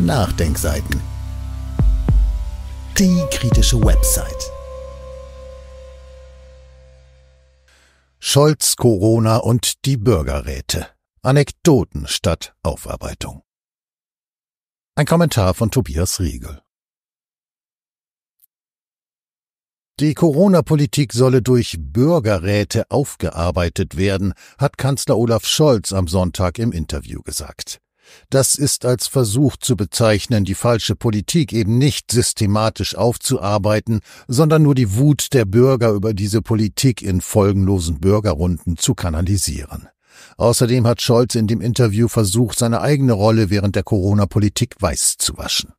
Nachdenkseiten. Die kritische Website. Scholz, Corona und die Bürgerräte. Anekdoten statt Aufarbeitung. Ein Kommentar von Tobias Riegel. Die Corona-Politik solle durch Bürgerräte aufgearbeitet werden, hat Kanzler Olaf Scholz am Sonntag im Interview gesagt. Das ist als Versuch zu bezeichnen, die falsche Politik eben nicht systematisch aufzuarbeiten, sondern nur die Wut der Bürger über diese Politik in folgenlosen Bürgerrunden zu kanalisieren. Außerdem hat Scholz in dem Interview versucht, seine eigene Rolle während der Corona-Politik weiß zu waschen.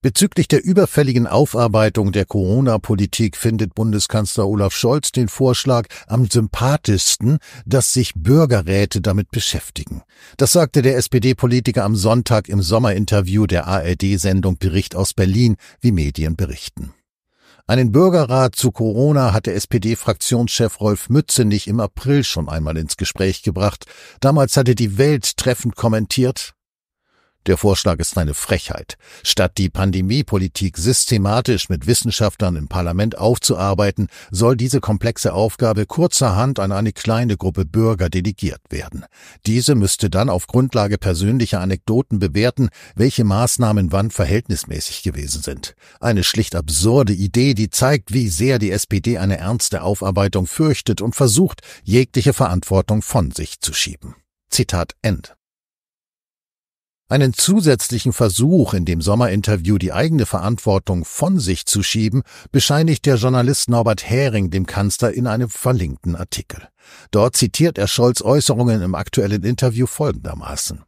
Bezüglich der überfälligen Aufarbeitung der Corona-Politik findet Bundeskanzler Olaf Scholz den Vorschlag am sympathischsten, dass sich Bürgerräte damit beschäftigen. Das sagte der SPD-Politiker am Sonntag im Sommerinterview der ARD-Sendung Bericht aus Berlin, wie Medien berichten. Einen Bürgerrat zu Corona hat der SPD-Fraktionschef Rolf Mützenich im April schon einmal ins Gespräch gebracht. Damals hatte die Welt treffend kommentiert, der Vorschlag ist eine Frechheit. Statt die Pandemiepolitik systematisch mit Wissenschaftlern im Parlament aufzuarbeiten, soll diese komplexe Aufgabe kurzerhand an eine kleine Gruppe Bürger delegiert werden. Diese müsste dann auf Grundlage persönlicher Anekdoten bewerten, welche Maßnahmen wann verhältnismäßig gewesen sind. Eine schlicht absurde Idee, die zeigt, wie sehr die SPD eine ernste Aufarbeitung fürchtet und versucht, jegliche Verantwortung von sich zu schieben. Zitat Ende. Einen zusätzlichen Versuch, in dem Sommerinterview die eigene Verantwortung von sich zu schieben, bescheinigt der Journalist Norbert Hering dem Kanzler in einem verlinkten Artikel. Dort zitiert er Scholz Äußerungen im aktuellen Interview folgendermaßen.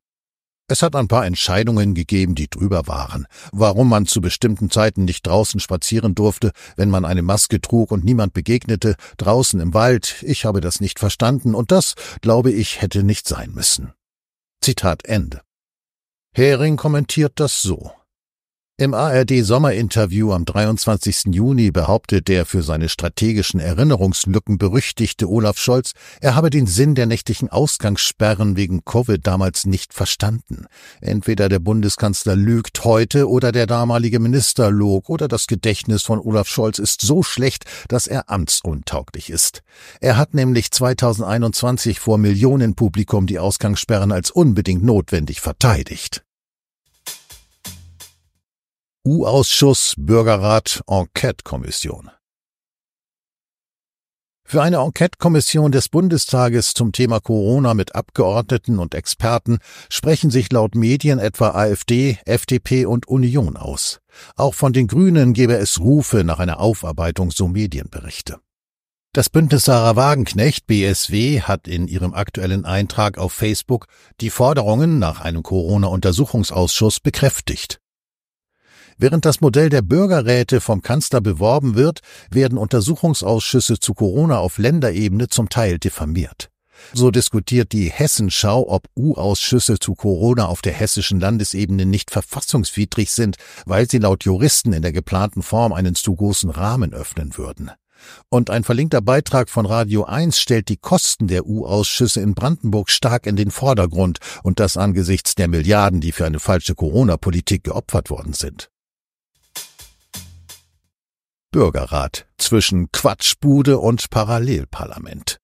Es hat ein paar Entscheidungen gegeben, die drüber waren. Warum man zu bestimmten Zeiten nicht draußen spazieren durfte, wenn man eine Maske trug und niemand begegnete, draußen im Wald, ich habe das nicht verstanden und das, glaube ich, hätte nicht sein müssen. Zitat Ende. Hering kommentiert das so. Im ARD-Sommerinterview am 23. Juni behauptet der für seine strategischen Erinnerungslücken berüchtigte Olaf Scholz, er habe den Sinn der nächtlichen Ausgangssperren wegen Covid damals nicht verstanden. Entweder der Bundeskanzler lügt heute oder der damalige Minister log oder das Gedächtnis von Olaf Scholz ist so schlecht, dass er amtsuntauglich ist. Er hat nämlich 2021 vor Millionenpublikum die Ausgangssperren als unbedingt notwendig verteidigt u ausschuss Bürgerrat Enquete-Kommission. Für eine Enquete-Kommission des Bundestages zum Thema Corona mit Abgeordneten und Experten sprechen sich laut Medien etwa AfD, FDP und Union aus. Auch von den Grünen gebe es Rufe nach einer Aufarbeitung, so Medienberichte. Das Bündnis Sarah Wagenknecht BSW hat in ihrem aktuellen Eintrag auf Facebook die Forderungen nach einem Corona-Untersuchungsausschuss bekräftigt. Während das Modell der Bürgerräte vom Kanzler beworben wird, werden Untersuchungsausschüsse zu Corona auf Länderebene zum Teil diffamiert. So diskutiert die Hessenschau, ob U-Ausschüsse zu Corona auf der hessischen Landesebene nicht verfassungswidrig sind, weil sie laut Juristen in der geplanten Form einen zu großen Rahmen öffnen würden. Und ein verlinkter Beitrag von Radio 1 stellt die Kosten der U-Ausschüsse in Brandenburg stark in den Vordergrund und das angesichts der Milliarden, die für eine falsche Corona-Politik geopfert worden sind. Bürgerrat zwischen Quatschbude und Parallelparlament.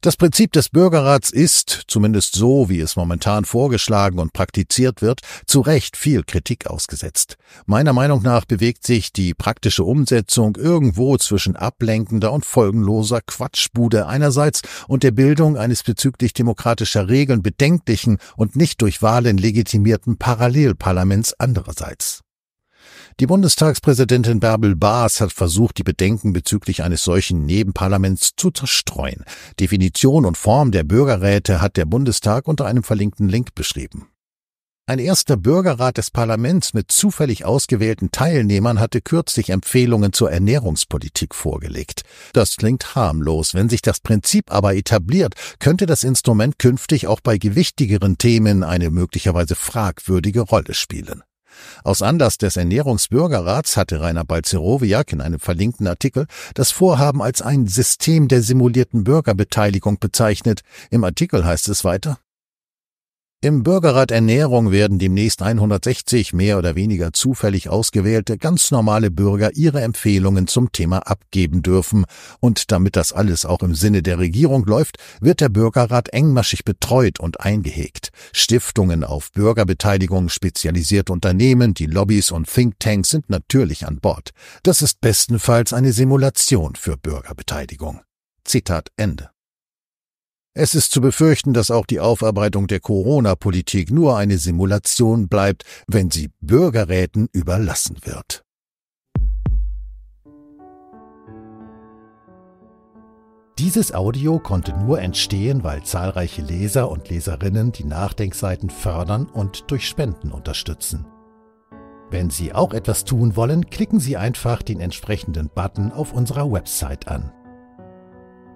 Das Prinzip des Bürgerrats ist, zumindest so wie es momentan vorgeschlagen und praktiziert wird, zu Recht viel Kritik ausgesetzt. Meiner Meinung nach bewegt sich die praktische Umsetzung irgendwo zwischen ablenkender und folgenloser Quatschbude einerseits und der Bildung eines bezüglich demokratischer Regeln bedenklichen und nicht durch Wahlen legitimierten Parallelparlaments andererseits. Die Bundestagspräsidentin Bärbel Baas hat versucht, die Bedenken bezüglich eines solchen Nebenparlaments zu zerstreuen. Definition und Form der Bürgerräte hat der Bundestag unter einem verlinkten Link beschrieben. Ein erster Bürgerrat des Parlaments mit zufällig ausgewählten Teilnehmern hatte kürzlich Empfehlungen zur Ernährungspolitik vorgelegt. Das klingt harmlos. Wenn sich das Prinzip aber etabliert, könnte das Instrument künftig auch bei gewichtigeren Themen eine möglicherweise fragwürdige Rolle spielen. Aus Anlass des Ernährungsbürgerrats hatte Rainer Balzerowiak in einem verlinkten Artikel das Vorhaben als ein System der simulierten Bürgerbeteiligung bezeichnet. Im Artikel heißt es weiter, im Bürgerrat Ernährung werden demnächst 160 mehr oder weniger zufällig ausgewählte, ganz normale Bürger ihre Empfehlungen zum Thema abgeben dürfen. Und damit das alles auch im Sinne der Regierung läuft, wird der Bürgerrat engmaschig betreut und eingehegt. Stiftungen auf Bürgerbeteiligung, spezialisierte Unternehmen, die Lobbys und Thinktanks sind natürlich an Bord. Das ist bestenfalls eine Simulation für Bürgerbeteiligung. Zitat Ende. Es ist zu befürchten, dass auch die Aufarbeitung der Corona-Politik nur eine Simulation bleibt, wenn sie Bürgerräten überlassen wird. Dieses Audio konnte nur entstehen, weil zahlreiche Leser und Leserinnen die Nachdenkseiten fördern und durch Spenden unterstützen. Wenn Sie auch etwas tun wollen, klicken Sie einfach den entsprechenden Button auf unserer Website an.